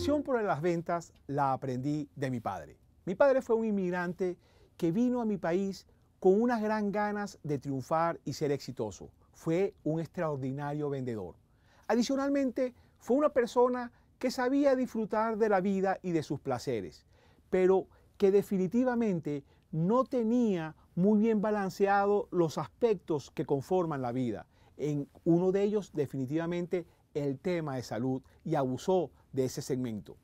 pasión por las ventas la aprendí de mi padre. Mi padre fue un inmigrante que vino a mi país con unas gran ganas de triunfar y ser exitoso. Fue un extraordinario vendedor. Adicionalmente, fue una persona que sabía disfrutar de la vida y de sus placeres, pero que definitivamente no tenía muy bien balanceado los aspectos que conforman la vida. En uno de ellos definitivamente el tema de salud y abusó de ese segmento.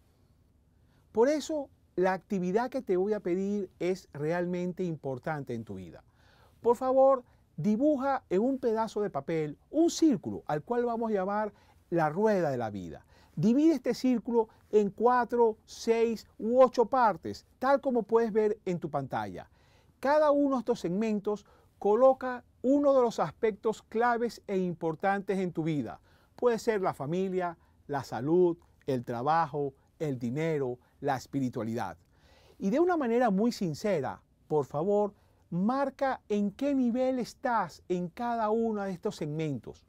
Por eso, la actividad que te voy a pedir es realmente importante en tu vida. Por favor, dibuja en un pedazo de papel un círculo al cual vamos a llamar la rueda de la vida. Divide este círculo en cuatro, seis u ocho partes, tal como puedes ver en tu pantalla. Cada uno de estos segmentos coloca uno de los aspectos claves e importantes en tu vida. Puede ser la familia, la salud, el trabajo, el dinero, la espiritualidad. Y de una manera muy sincera, por favor, marca en qué nivel estás en cada uno de estos segmentos.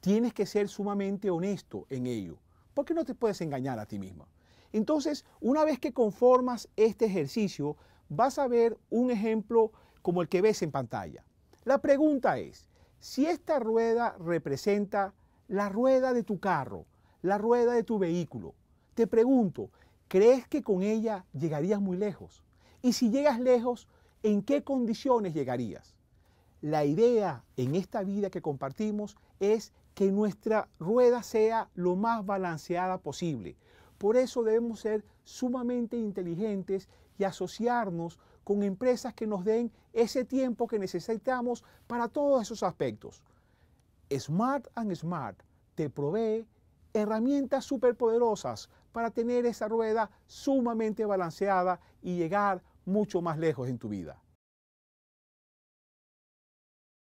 Tienes que ser sumamente honesto en ello, porque no te puedes engañar a ti mismo. Entonces, una vez que conformas este ejercicio, vas a ver un ejemplo como el que ves en pantalla. La pregunta es, si esta rueda representa la rueda de tu carro, la rueda de tu vehículo. Te pregunto, ¿crees que con ella llegarías muy lejos? Y si llegas lejos, ¿en qué condiciones llegarías? La idea en esta vida que compartimos es que nuestra rueda sea lo más balanceada posible. Por eso debemos ser sumamente inteligentes y asociarnos con empresas que nos den ese tiempo que necesitamos para todos esos aspectos. Smart and Smart te provee herramientas superpoderosas para tener esa rueda sumamente balanceada y llegar mucho más lejos en tu vida.